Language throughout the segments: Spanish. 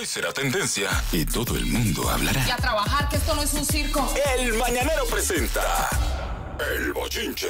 hoy será tendencia y todo el mundo hablará. Y a trabajar, que esto no es un circo. El Mañanero presenta El Bochinche.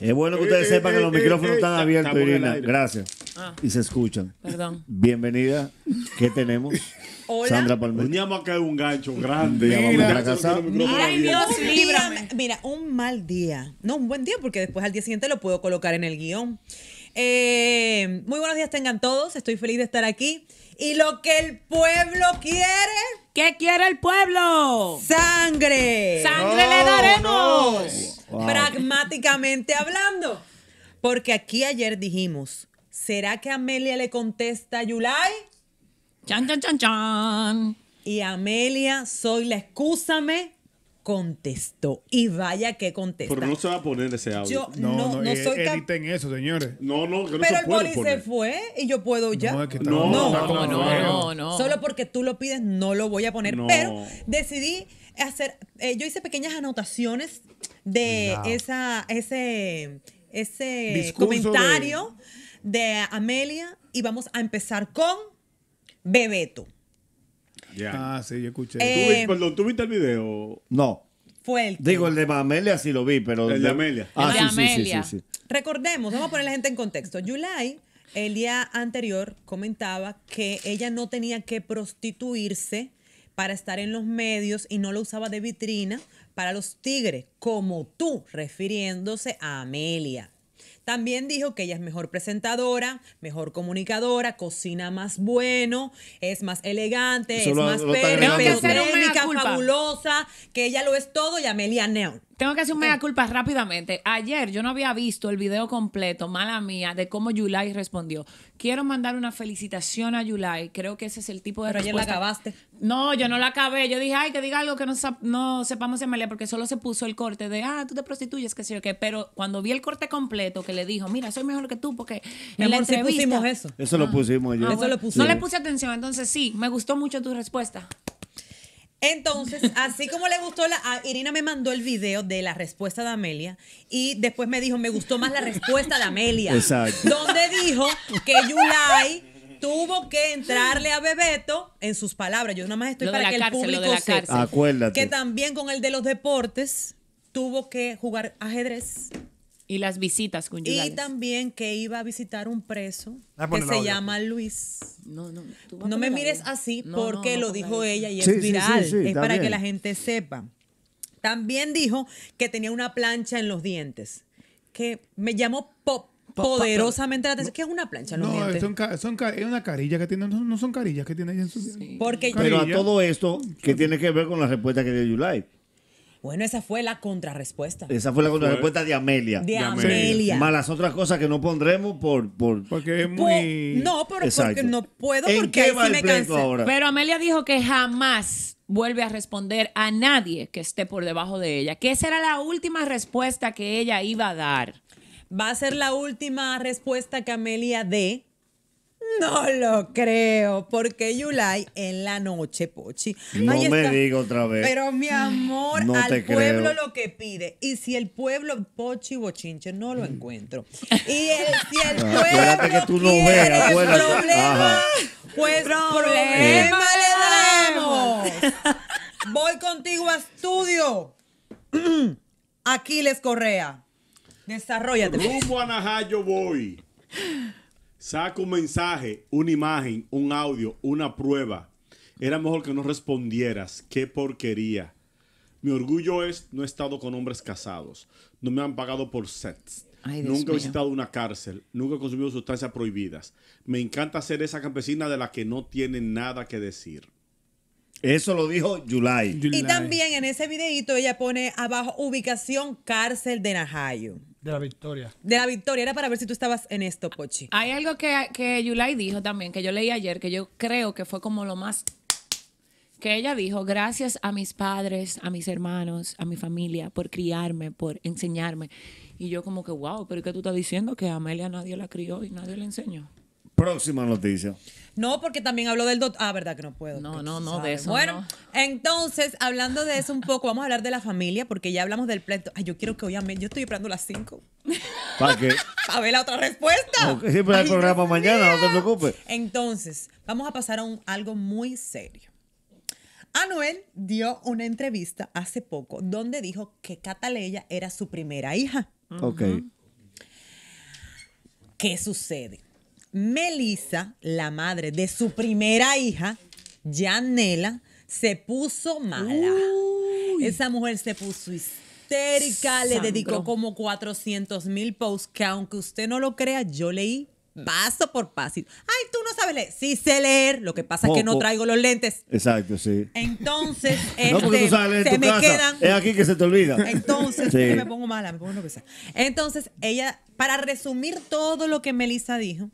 Es bueno que ustedes sepan que los micrófonos están abiertos, Irina. Gracias. Ah. Y se escuchan. Perdón. Bienvenida. ¿Qué tenemos? Hola. Sandra Palmer. acá un gancho grande. Mira, casa. Ay, Dios, Mira, un mal día. No, un buen día, porque después al día siguiente lo puedo colocar en el guión. Eh, muy buenos días tengan todos. Estoy feliz de estar aquí. Y lo que el pueblo quiere. ¿Qué quiere el pueblo? Sangre. Sangre le daremos. Pragmáticamente hablando. Porque aquí ayer dijimos, ¿será que Amelia le contesta a Yulai? Chan, chan, chan, chan. Y Amelia, soy la excúsame contestó. Y vaya que contestó. Pero no se va a poner ese audio. Yo no, no, no, no eh, soy editen eso, señores. No, no, que no Pero el poli se fue y yo puedo ya. No, no, no, no, Solo porque tú lo pides no lo voy a poner. Pero decidí hacer, eh, yo hice pequeñas anotaciones de esa, ese, ese comentario de... Amelia y vamos a empezar con Bebeto. Ah, sí, yo escuché. Eh, perdón, ¿tú viste el video? No. Digo, el de Amelia sí lo vi, pero. El de Amelia. Ah, Recordemos, vamos a poner la gente en contexto. July, el día anterior, comentaba que ella no tenía que prostituirse para estar en los medios y no lo usaba de vitrina para los tigres, como tú, refiriéndose a Amelia. También dijo que ella es mejor presentadora, mejor comunicadora, cocina más bueno, es más elegante, es más fabulosa, que ella lo es todo y Amelia Neon. Tengo que hacer un mega culpa rápidamente. Ayer yo no había visto el video completo, mala mía, de cómo Yulai respondió. Quiero mandar una felicitación a Yulai. Creo que ese es el tipo de Pero ayer la acabaste. No, yo no la acabé. Yo dije, ay, que diga algo que no, sepamos en Melia, porque solo se puso el corte de, ah, tú te prostituyes, qué sé yo qué. Pero cuando vi el corte completo que le dijo, mira, soy mejor que tú, porque pusimos eso. Eso lo ah. pusimos yo. Ah, eso lo No le puse atención, entonces sí, me gustó mucho tu respuesta. Entonces, así como le gustó la. Ah, Irina me mandó el video de la respuesta de Amelia y después me dijo, me gustó más la respuesta de Amelia. Exacto. Donde dijo que Yulai tuvo que entrarle a Bebeto en sus palabras. Yo nada más estoy para que el público la Se, Acuérdate. Que también con el de los deportes tuvo que jugar ajedrez y las visitas conyugales. Y también que iba a visitar un preso ah, que se llama Luis. No, no, no me mires así porque lo dijo ella y es viral. es para que la gente sepa. También dijo que tenía una plancha en los dientes. Que me llamó poderosamente la atención. ¿Qué es una plancha? No, son, es una carilla que tiene, no, son carillas que tiene ella en su dientes. Porque Pero a todo esto, que tiene que ver con la respuesta que dio Yulai? Bueno, esa fue la contrarrespuesta. Esa fue la contrarrespuesta de Amelia. De, Amelia. Más las otras cosas que no pondremos por. por porque es muy. no, porque no puedo porque qué me Pero Amelia dijo que jamás vuelve a responder a nadie que esté por debajo de ella. Que esa era la última respuesta que ella iba a dar. Va a ser la última respuesta que Amelia dé no lo creo, porque Yulai en la noche, Pochi. No me digo otra vez. Pero mi amor, al pueblo lo que pide. Y si el pueblo, Pochi Bochinche, no lo encuentro. Y el, si el ah, pueblo. que tú no veas, problema, pues problema, le damos. Voy contigo a estudio. Aquiles Correa. Desarrollate. Rumbo a yo voy. Saca un mensaje, una imagen, un audio, una prueba. Era mejor que no respondieras. Qué porquería. Mi orgullo es no he estado con hombres casados. No me han pagado por sets. nunca he visitado una cárcel. Nunca he consumido sustancias prohibidas. Me encanta ser esa campesina de la que no tiene nada que decir. Eso lo dijo July. Y también en ese videito ella pone abajo ubicación cárcel de Najayo. De la victoria. De la victoria. Era para ver si tú estabas en esto, Pochi. Hay algo que, que Yulai dijo también, que yo leí ayer, que yo creo que fue como lo más que ella dijo, gracias a mis padres, a mis hermanos, a mi familia por criarme, por enseñarme. Y yo como que, wow, pero ¿qué tú estás diciendo? Que a Amelia nadie la crió y nadie le enseñó. Próxima noticia. No, porque también habló del doctor. Ah, verdad que no puedo. No, no, no, de eso. Bueno, entonces, hablando de eso un poco, vamos a hablar de la familia, porque ya hablamos del pleito. Ay, yo quiero que hoy yo estoy esperando las 5. ¿Para qué? Para ver la otra respuesta. siempre hay pues, programa mañana, no te preocupes. Entonces, vamos a pasar a algo muy serio. Anuel dio una entrevista hace poco donde dijo que Cataleya era su primera hija. Ok. ¿Qué sucede? Melissa, la madre de su primera hija, Janela, se puso mala. Esa mujer se puso histérica, le dedicó como 400 mil posts que aunque usted no lo crea, yo leí paso por paso. Ay, tú no sabes leer. Sí sé leer, lo que pasa es que no traigo los lentes. Exacto, sí. Entonces, se me quedan. Es aquí que se te olvida. Entonces, me pongo mala, me pongo sea. Entonces, ella, para resumir todo lo que Melissa dijo,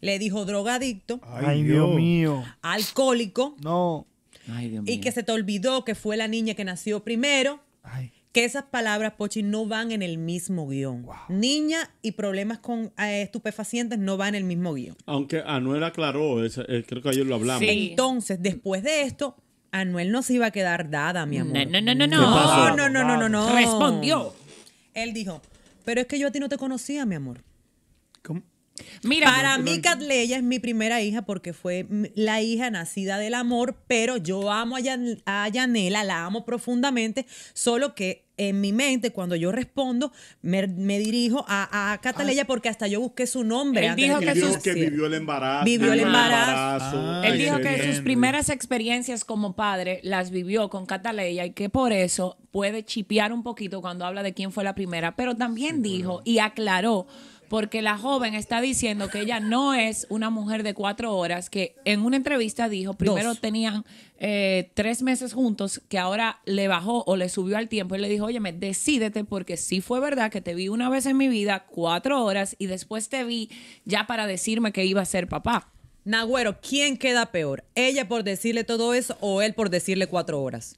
le dijo drogadicto. Ay, Dios mío. Alcohólico. No. Ay, Dios mío. Y que se te olvidó que fue la niña que nació primero. Ay. Que esas palabras, Pochi, no van en el mismo guión. Niña y problemas con eh, estupefacientes no van en el mismo guión. Aunque Anuel aclaró, eh, creo que ayer lo hablamos. Sí. Entonces, después de esto, Anuel no se iba a quedar dada, mi amor. No, no, no, no, no. No, no, no, no, no. Respondió. Él dijo, pero es que yo a ti no te conocía, mi amor. ¿Cómo? para mí Catleya es mi primera hija porque fue la hija nacida del amor, pero yo amo a, Yanela, la amo profundamente, solo que en mi mente, cuando yo respondo, me, dirijo a, a Cataleya ah. porque hasta yo busqué su nombre. Él dijo que, vivió, sus... el embarazo. Vivió el embarazo. él ah, dijo que sus primeras experiencias como padre las vivió con Cataleya y que por eso puede chipear un poquito cuando habla de quién fue la primera, pero también dijo y aclaró porque la joven está diciendo que ella no es una mujer de cuatro horas, que en una entrevista dijo, primero tenían eh, tres meses juntos, que ahora le bajó o le subió al tiempo y le dijo, me decídete porque sí fue verdad que te vi una vez en mi vida, cuatro horas, y después te vi ya para decirme que iba a ser papá. Nagüero, ¿quién queda peor? ¿Ella por decirle todo eso o él por decirle cuatro horas?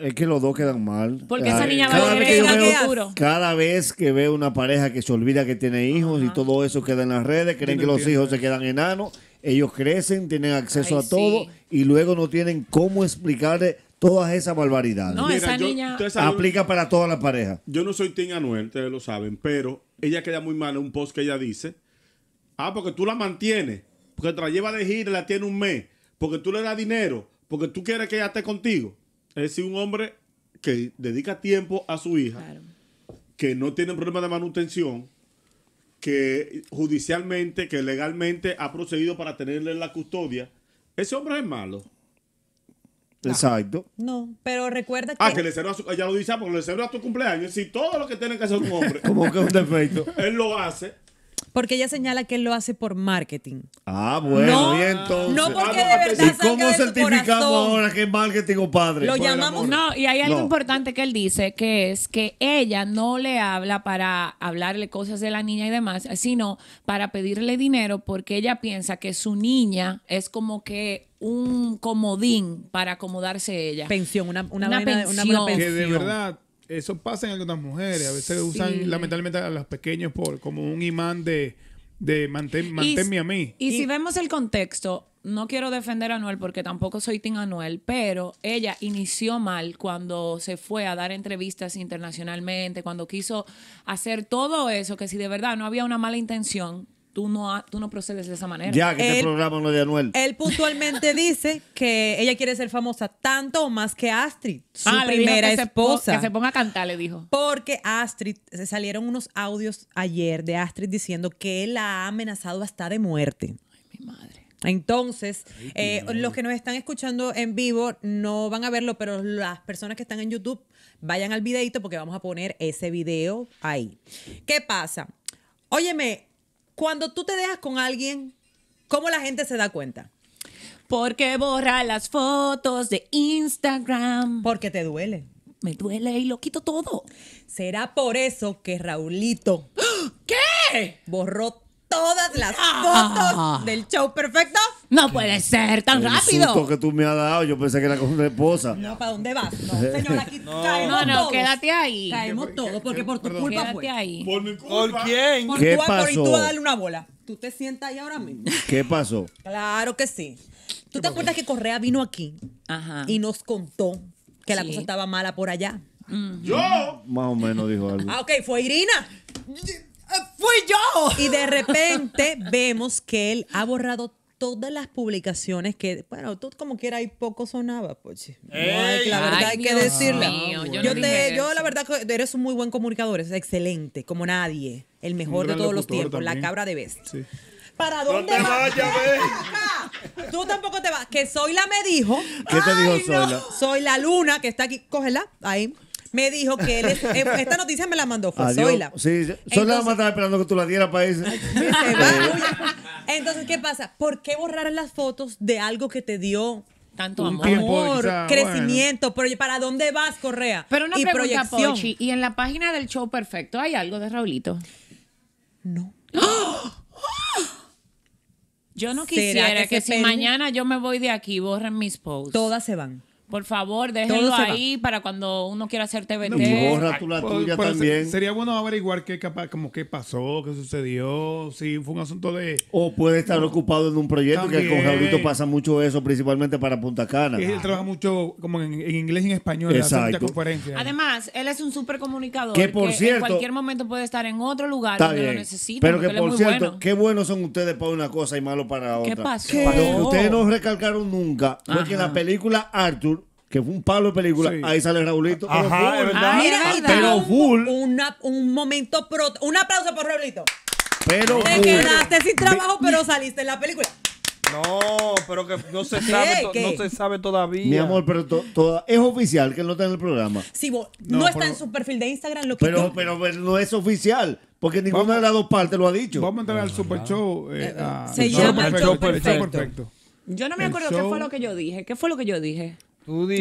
Es que los dos quedan mal. Porque esa niña va a Cada vez que veo una pareja que se olvida que tiene hijos y todo eso queda en las redes, creen que los hijos se quedan enanos, ellos crecen, tienen acceso a todo y luego no tienen cómo explicarle todas esas barbaridades. No, esa niña aplica para toda la pareja. Yo no soy tía Anuel, ustedes lo saben, pero ella queda muy mal en un post que ella dice, ah, porque tú la mantienes porque te la lleva de gira y la tiene un mes, porque tú le das dinero, porque tú quieres que ella esté contigo. Es decir, un hombre que dedica tiempo a su hija, que no tiene problemas de manutención, que judicialmente, que legalmente ha procedido para tenerle la custodia, ese hombre es malo. Exacto. No, pero recuerda que. Ah, que le cerró a su. Ella lo dice, ah, porque le cerró a tu cumpleaños. Si todo lo que tiene que hacer un hombre. Como que es un defecto. Él lo hace. Porque ella señala que él lo hace por marketing. Ah, bueno, bien, y entonces. No porque ah, de verdad cómo certificamos ahora que es marketing, o padre? Lo llamamos. No, y hay algo importante que él dice, que es que ella no le habla para hablarle cosas de la niña y demás, sino para pedirle dinero porque ella piensa que su niña es como que un comodín para acomodarse ella. Pensión, una, pensión. Una de verdad eso pasa en algunas mujeres. A veces usan lamentablemente a los pequeños por como un imán de, de manténme a mí. Y, si vemos el contexto, no quiero defender a Anuel porque tampoco soy Tim Anuel, pero ella inició mal cuando se fue a dar entrevistas internacionalmente, cuando quiso hacer todo eso, que si de verdad no había una mala intención, tú no, procedes de esa manera. Ya, que este programa no de Anuel. Él puntualmente dice que ella quiere ser famosa tanto o más que Astrid, su ah, primera esposa. que se ponga a cantar, le dijo. Porque Astrid, salieron unos audios ayer de Astrid diciendo que él la ha amenazado hasta de muerte. Ay, mi madre. Entonces, eh, los que nos están escuchando en vivo no van a verlo, pero las personas que están en YouTube vayan al videito porque vamos a poner ese video ahí. ¿Qué pasa? Óyeme, cuando tú te dejas con alguien, ¿cómo la gente se da cuenta? Porque borra las fotos de Instagram. Porque te duele. Me duele y lo quito todo. Será por eso que Raulito. ¿Qué? Borró todas las ah. fotos del show perfecto. No puede ser tan rápido. El susto que tú me has dado, yo pensé que era con una esposa. No, ¿para dónde vas? No, señora, aquí no, caemos no, no, quédate ahí. Caemos todos, porque por tu culpa quédate ahí. ¿Por mi culpa? ¿Por quién? Por ¿Qué tu pasó? tú a darle una bola. Tú te sientas ahí ahora mismo. ¿Qué pasó? Claro que sí. ¿Tú te acuerdas que Correa vino aquí Ajá. y nos contó que la cosa estaba mala por allá? ¿Yo? Más o menos dijo algo. Ah, ok, fue Irina. Eh, ¡Fui yo! Y de repente vemos que él ha borrado todas las publicaciones que, bueno, tú como quiera ahí poco sonaba, pues. la verdad hay que decirlo. yo, te, yo la verdad eres un muy buen comunicador, es excelente, como nadie, el mejor de todos los tiempos, la cabra de best ¿Para dónde te vas? Tú tampoco te vas. Que soy la me dijo. ¿Qué te dijo Soy la luna que está aquí. Cógela. Ahí me dijo que él eh, esta noticia me la mandó fue Sí, yo nada más esperando que tú la dieras para eso. Entonces, ¿qué pasa? ¿Por qué borrar las fotos de algo que te dio tanto amor, crecimiento, para dónde vas, Correa? Pero una y pregunta, y en la página del show perfecto hay algo de Raulito. No. Yo no quisiera que, que si mañana yo me voy de aquí, borren mis posts. Todas se van. Por favor, déjenlo ahí para cuando uno quiera hacer TVT borra la también. sería bueno averiguar qué como qué pasó, qué sucedió, si fue un asunto de. O puede estar ocupado en un proyecto que con Raulito pasa mucho eso, principalmente para Punta Cana. Él trabaja mucho como en, inglés y en español. Exacto. Conferencia. Además, él es un súper comunicador. Que por cierto. En cualquier momento puede estar en otro lugar donde lo necesita. Pero que por cierto, qué buenos son ustedes para una cosa y malos para otra. ¿Qué pasó? ustedes no recalcaron nunca porque que la película Arthur que fue un palo de película, ahí sale Raulito. Ajá, verdad. Ah, Mira, pero un, un momento pro, un aplauso por Raulito. Pero Te quedaste sin trabajo, pero saliste en la película. No, pero que no se sabe, no se sabe todavía. Mi amor, pero es oficial que él no está en el programa. Si vos- no, está en su perfil de Instagram, lo que Pero, pero, pero no es oficial, porque ninguna de las dos partes lo ha dicho. Vamos a entrar al Super Show. Eh, eh, se llama el Show Perfecto. Perfecto. Yo no me acuerdo qué fue lo que yo dije. ¿Qué fue lo que yo dije?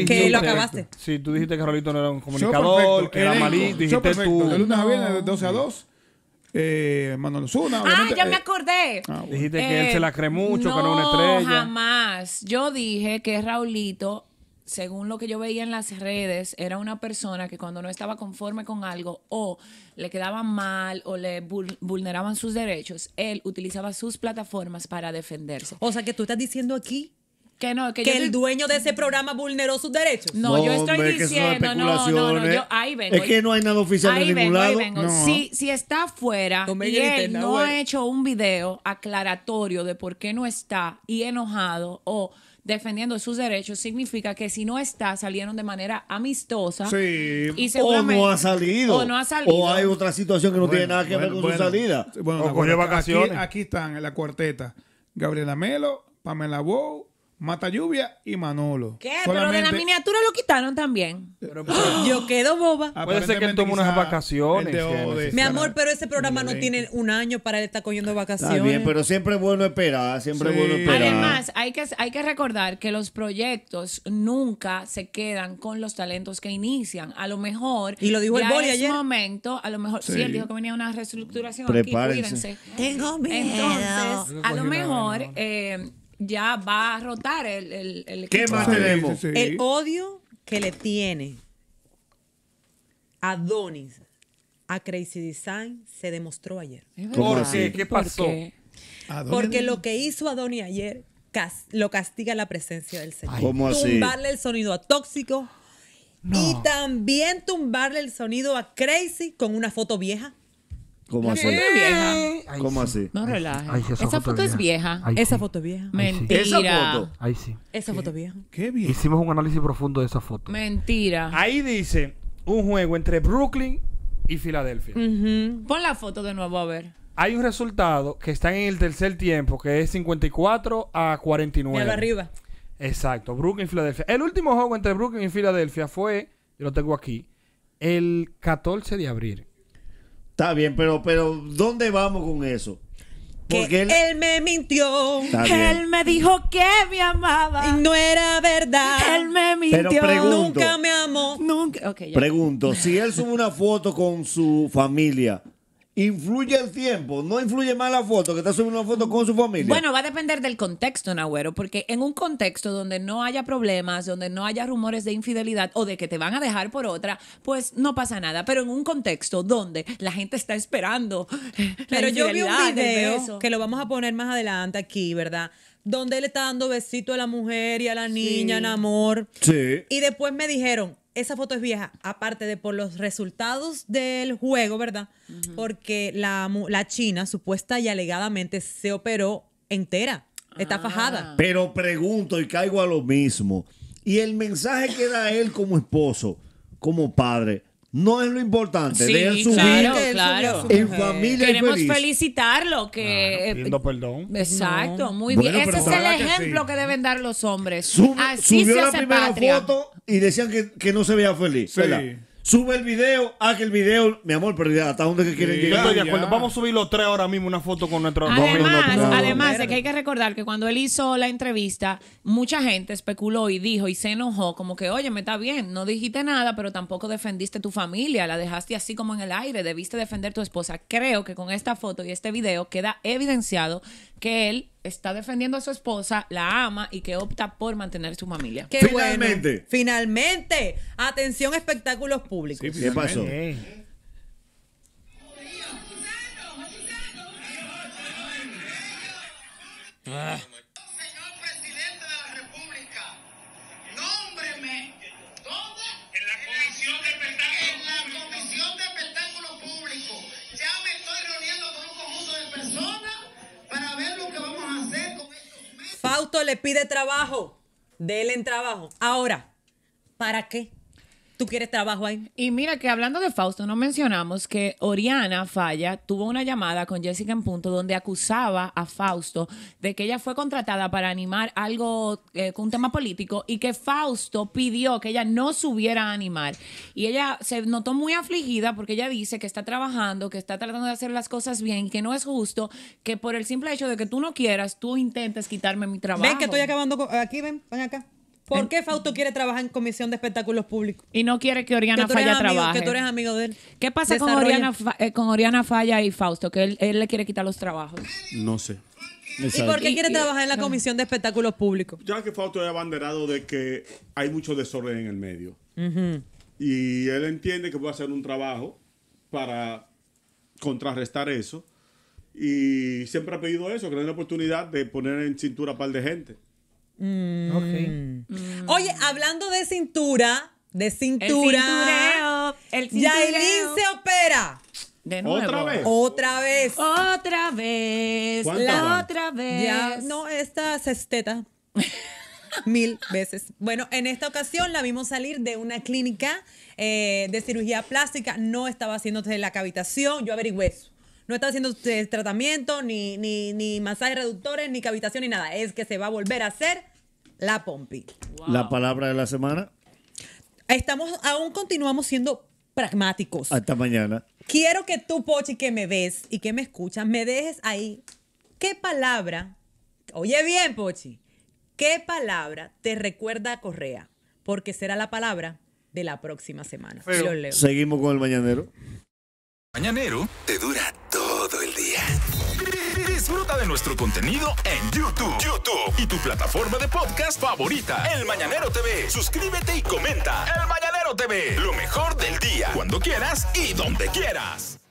que lo acabaste. Sí, tú dijiste que Raulito no era un comunicador, que era malito. Dijiste tú. De lunes a viernes, de 12 a 2. Eh, Manolo Ah, ya me eh, acordé. Ah, dijiste que él eh, se la cree mucho, que no una estrella. jamás. Yo dije que Raulito, según lo que yo veía en las redes, era una persona que cuando no estaba conforme con algo o le quedaba mal o le vulneraban sus derechos, él utilizaba sus plataformas para defenderse. O sea, que tú estás diciendo aquí que no, que, el dueño de ese programa vulneró sus derechos. No, yo estoy diciendo, no, no, no, yo ahí vengo. Es que no hay nada oficial ahí de ningún lado. Ahí Si, está afuera y él no ha hecho un video aclaratorio de por qué no está y enojado o defendiendo sus derechos significa que si no está, salieron de manera amistosa. Sí, o no ha salido. O no ha salido. O hay otra situación que no tiene nada que ver con su salida. o cogió vacaciones. Aquí, están en la cuarteta. Gabriela Melo, Pamela Wu. Mata Lluvia y Manolo. ¿Qué? Pero de la miniatura lo quitaron también. ¡Ah! Yo quedo boba. Puede ser que tomó unas vacaciones. Mi amor, pero ese programa no tiene un año para él estar cogiendo vacaciones. bien, pero siempre es bueno esperar, siempre bueno esperar. Además, hay que, hay que recordar que los proyectos nunca se quedan con los talentos que inician. A lo mejor... Y lo dijo el momento, a lo mejor... Sí. él dijo que venía una reestructuración Prepárense. aquí, Tengo miedo. Entonces, a lo mejor... Eh, ya va a rotar el... el, ¿Qué más tenemos? El odio que le tiene a Donis a Crazy Design se demostró ayer. ¿Por qué? ¿Qué pasó? Porque lo que hizo Adonis ayer lo castiga la presencia del Señor. ¿Cómo tumbarle el sonido a Tóxico y también tumbarle el sonido a Crazy con una foto vieja. ¿Cómo así? ¿Cómo así? No relajes. esa, foto, es vieja. esa foto es vieja. Mentira. Esa foto. Ahí sí. Esa foto es vieja. Hicimos un análisis profundo de esa foto. Mentira. Ahí dice un juego entre Brooklyn y Filadelfia. Pon la foto de nuevo a ver. Hay un resultado que está en el tercer tiempo, que es 54 a 49. De arriba. Exacto, Brooklyn y Filadelfia. El último juego entre Brooklyn y Filadelfia fue, lo tengo aquí, el 14 de abril. Está bien, pero, pero ¿dónde vamos con eso? Porque él, me mintió. Él me dijo que me amaba. Y no era verdad. Él me mintió. Pero nunca me amó. Nunca. pregunto, si él sube una foto con su familia ¿Influye el tiempo? ¿No influye más la foto que está subiendo una foto con su familia? Bueno, va a depender del contexto, Nahuero, porque en un contexto donde no haya problemas, donde no haya rumores de infidelidad o de que te van a dejar por otra, pues no pasa nada. Pero en un contexto donde la gente está esperando. Pero yo vi un video que lo vamos a poner más adelante aquí, ¿verdad? Donde él está dando besito a la mujer y a la niña en amor. Sí. Y después me dijeron, esa foto es vieja, aparte de por los resultados del juego, ¿verdad? Porque la, la china supuesta y alegadamente se operó entera, está ah. fajada. Pero pregunto y caigo a lo mismo. Y el mensaje que da él como esposo, como padre, no es lo importante. Sí, su claro, claro. En familia Queremos felicitarlo. Que, eh, perdón. Exacto, muy bien. Ese es el ejemplo que, deben dar los hombres. subió la primera foto y decían que, que no se veía feliz. Sí. Sube el video, haz el video, mi amor, pero hasta dónde quieren llegar. Vamos a subir los tres ahora mismo una foto con nuestro Además, además es que hay que recordar que cuando él hizo la entrevista, mucha gente especuló y dijo y se enojó, como que, oye, me está bien, no dijiste nada, pero tampoco defendiste tu familia, la dejaste así como en el aire, debiste defender tu esposa. Creo que con esta foto y este video queda evidenciado que él está defendiendo a su esposa, la ama y que opta por mantener su familia. finalmente. Finalmente. Atención, espectáculos públicos. ¿Qué pasó? le pide trabajo. déle en trabajo. Ahora, ¿para qué? tú quieres trabajo ahí. Y mira que hablando de Fausto, no mencionamos que Oriana Falla tuvo una llamada con Jessica en punto donde acusaba a Fausto de que ella fue contratada para animar algo, eh, con un tema político, y que Fausto pidió que ella no subiera a animar. Y ella se notó muy afligida porque ella dice que está trabajando, que está tratando de hacer las cosas bien, que no es justo, que por el simple hecho de que tú no quieras, tú intentes quitarme mi trabajo. Ven que estoy acabando aquí, ven, ven acá. ¿Por qué Fausto quiere trabajar en Comisión de Espectáculos Públicos? Y no quiere que Oriana Falla trabaje. Que tú eres amigo de él. ¿Qué pasa con eh, Oriana, Falla y Fausto? Que él, le quiere quitar los trabajos. No sé. ¿Y por qué quiere trabajar en la Comisión de Espectáculos Públicos? Ya que Fausto ha abanderado de que hay mucho desorden en el medio. Y él entiende que puede hacer un trabajo para contrarrestar eso. Y siempre ha pedido eso, que le den la oportunidad de poner en cintura a un par de gente. Mm. Oye, hablando de cintura, de cintura. El se opera. De nuevo. ¿Otra vez? Otra vez. La otra vez. no, esta esteta Mil veces. Bueno, en esta ocasión la vimos salir de una clínica eh, de cirugía plástica. No estaba haciéndose la cavitación. Yo averigüé eso no está haciendo tratamiento, ni, ni, ni masajes reductores, ni cavitación, ni nada. Es que se va a volver a hacer la pompi. La palabra de la semana. Estamos, aún continuamos siendo pragmáticos. Hasta mañana. Quiero que tú, Pochi, que me ves y que me escuchas, me dejes ahí. ¿Qué palabra? Oye bien, Pochi. ¿Qué palabra te recuerda a Correa? Porque será la palabra de la próxima semana. Seguimos con el mañanero. Mañanero te dura Disfruta de nuestro contenido en YouTube. YouTube y tu plataforma de podcast favorita. El Mañanero TV. Suscríbete y comenta. El Mañanero TV. Lo mejor del día. Cuando quieras y donde quieras.